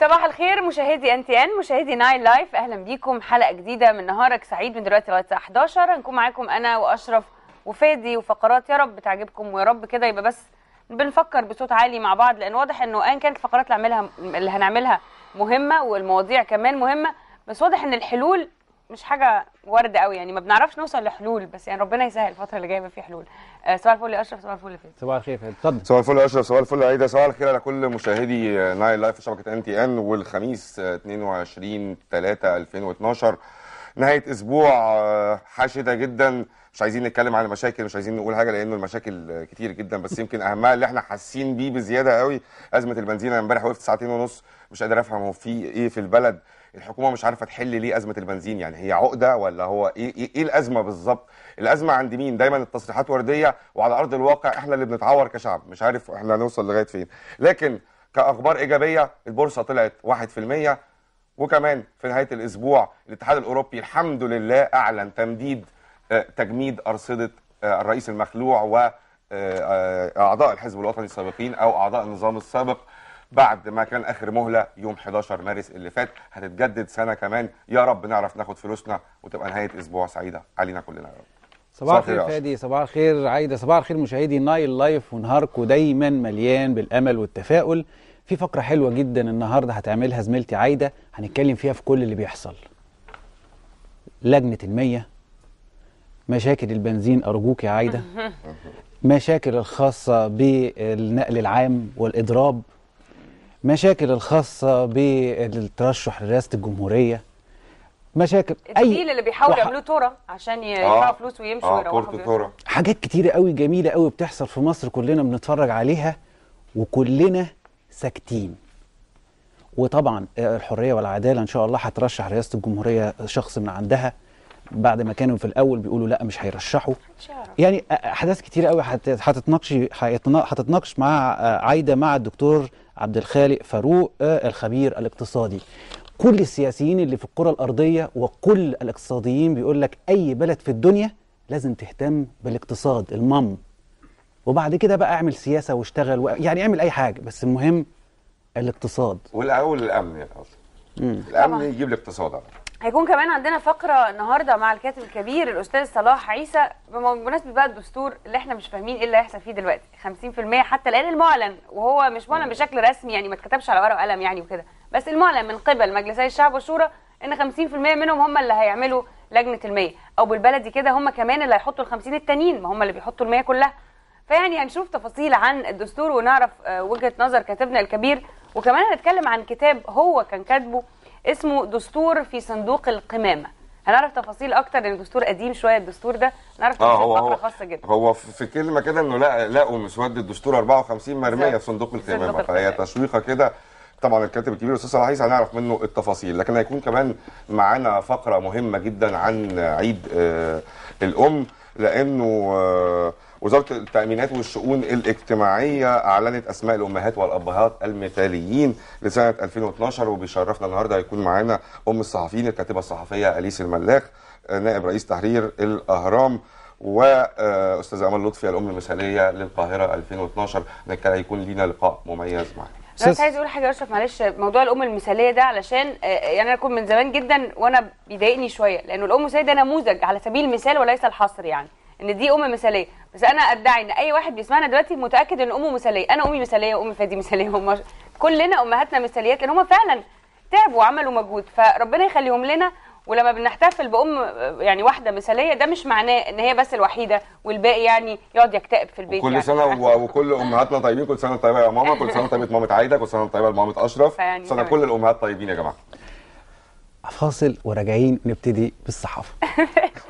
صباح الخير مشاهدي ان تي ان مشاهدي ناين لايف اهلا بيكم حلقه جديده من نهارك سعيد من دلوقتي لغايه الساعه 11 هنكون معاكم انا واشرف وفادي وفقرات يا رب تعجبكم ويا رب كده يبقى بس بنفكر بصوت عالي مع بعض لان واضح انه ان كانت الفقرات اللي اللي هنعملها مهمه والمواضيع كمان مهمه بس واضح ان الحلول مش حاجه ورد قوي يعني ما بنعرفش نوصل لحلول بس يعني ربنا يسهل الفتره اللي جايه في حلول سؤال آه، صباح الفل يا اشرف صباح الفل يا صباح الخير فهد اتفضل صباح الفل يا اشرف صباح الفل يا عيده صباح الخير على كل مشاهدي ناي لايف في شبكه ان تي ان والخميس 22 3 2012 نهايه اسبوع آه، حاشده جدا مش عايزين نتكلم عن المشاكل مش عايزين نقول حاجه لانه المشاكل كتير جدا بس يمكن اهمها اللي احنا حاسين بيه بزياده قوي ازمه البنزين امبارح وقفت ساعتين ونص مش قادر افهم هو في ايه في البلد الحكومه مش عارفه تحل ليه ازمه البنزين يعني هي عقده ولا هو إيه،, ايه ايه, الازمه بالظبط الازمه عند مين دايما التصريحات ورديه وعلى ارض الواقع احنا اللي بنتعور كشعب مش عارف احنا هنوصل لغايه فين لكن كاخبار ايجابيه البورصه طلعت 1% وكمان في نهايه الاسبوع الاتحاد الاوروبي الحمد لله اعلن تمديد آه، تجميد ارصده آه، الرئيس المخلوع و آه، اعضاء الحزب الوطني السابقين او اعضاء النظام السابق بعد ما كان اخر مهله يوم 11 مارس اللي فات هتتجدد سنه كمان يا رب نعرف ناخد فلوسنا وتبقى نهايه اسبوع سعيده علينا كلنا يا رب صباح الخير فادي صباح الخير عايده صباح الخير مشاهدي نايل لايف ونهاركم دايما مليان بالامل والتفاؤل في فقره حلوه جدا النهارده هتعملها زميلتي عايده هنتكلم فيها في كل اللي بيحصل لجنه الميه مشاكل البنزين ارجوك يا عايده مشاكل الخاصه بالنقل العام والاضراب مشاكل الخاصة بالترشح لرئاسة الجمهورية مشاكل اي اللي بيحاولوا وح... يعملوه تورا عشان آه. يدفعوا آه. فلوس ويمشوا آه يروحوا حاجات كتيرة قوي جميلة قوي بتحصل في مصر كلنا بنتفرج عليها وكلنا ساكتين وطبعا آه، الحريه والعداله ان شاء الله هترشح رئاسه الجمهوريه شخص من عندها بعد ما كانوا في الاول بيقولوا لا مش هيرشحوا يعني احداث كتير قوي هتتناقش هتتناقش مع عايده مع الدكتور عبد الخالق فاروق الخبير الاقتصادي كل السياسيين اللي في الكره الارضيه وكل الاقتصاديين بيقول لك اي بلد في الدنيا لازم تهتم بالاقتصاد المم وبعد كده بقى اعمل سياسه واشتغل و... يعني اعمل اي حاجه بس المهم الاقتصاد والاول الامن يا يعني الامن يجيب الاقتصاد على هيكون كمان عندنا فقره النهارده مع الكاتب الكبير الاستاذ صلاح عيسى بمناسبه بقى الدستور اللي احنا مش فاهمين ايه اللي هيحصل فيه دلوقتي 50% حتى الان المعلن وهو مش معلن بشكل رسمي يعني ما اتكتبش على ورقه وقلم يعني وكده بس المعلن من قبل مجلسي الشعب والشورى ان 50% منهم هم اللي هيعملوا لجنه المية او بالبلدي كده هم كمان اللي هيحطوا ال 50 التانيين ما هم اللي بيحطوا المية كلها فيعني هنشوف تفاصيل عن الدستور ونعرف آه، وجهه نظر كاتبنا الكبير وكمان هنتكلم عن كتاب هو كان كاتبه اسمه دستور في صندوق القمامه هنعرف تفاصيل اكتر لان الدستور قديم شويه الدستور ده نعرف آه، تفاصيل آه هو هو خاصه جدا هو في كلمه كده انه لقوا مسود الدستور 54 مرميه في صندوق القمامه فهي تشويقه كده طبعا الكاتب الكبير الاستاذ صلاح هنعرف منه التفاصيل لكن هيكون كمان معانا فقره مهمه جدا عن عيد آه الام لانه آه وزاره التامينات والشؤون الاجتماعيه اعلنت اسماء الامهات والابهات المثاليين لسنه 2012 وبيشرفنا النهارده هيكون معانا ام الصحفيين الكاتبه الصحفيه اليس الملاخ نائب رئيس تحرير الاهرام واستاذه امل لطفي الام المثاليه للقاهره 2012 كان هيكون لينا لقاء مميز معاك بس عايز اقول حاجه اشرف معلش موضوع الام المثاليه ده علشان آه، يعني انا كنت من زمان جدا وانا بيضايقني شويه لانه الام المثاليه ده نموذج على سبيل المثال وليس الحصر يعني ان دي ام مثاليه بس انا ادعي ان اي واحد بيسمعنا دلوقتي متاكد ان امه مثاليه انا امي مثاليه وام فادي مثاليه هم كلنا امهاتنا مثاليات لان هم فعلا تعبوا وعملوا مجهود فربنا يخليهم لنا ولما بنحتفل بام يعني واحده مثاليه ده مش معناه ان هي بس الوحيده والباقي يعني يقعد يكتئب في البيت كل يعني. سنه وكل امهاتنا طيبين كل سنه طيبه يا ماما كل سنه طيبه مامه عايده كل سنه طيبه ماما اشرف يعني سنه كل الامهات طيبين يا جماعه فاصل وراجعين نبتدي بالصحافه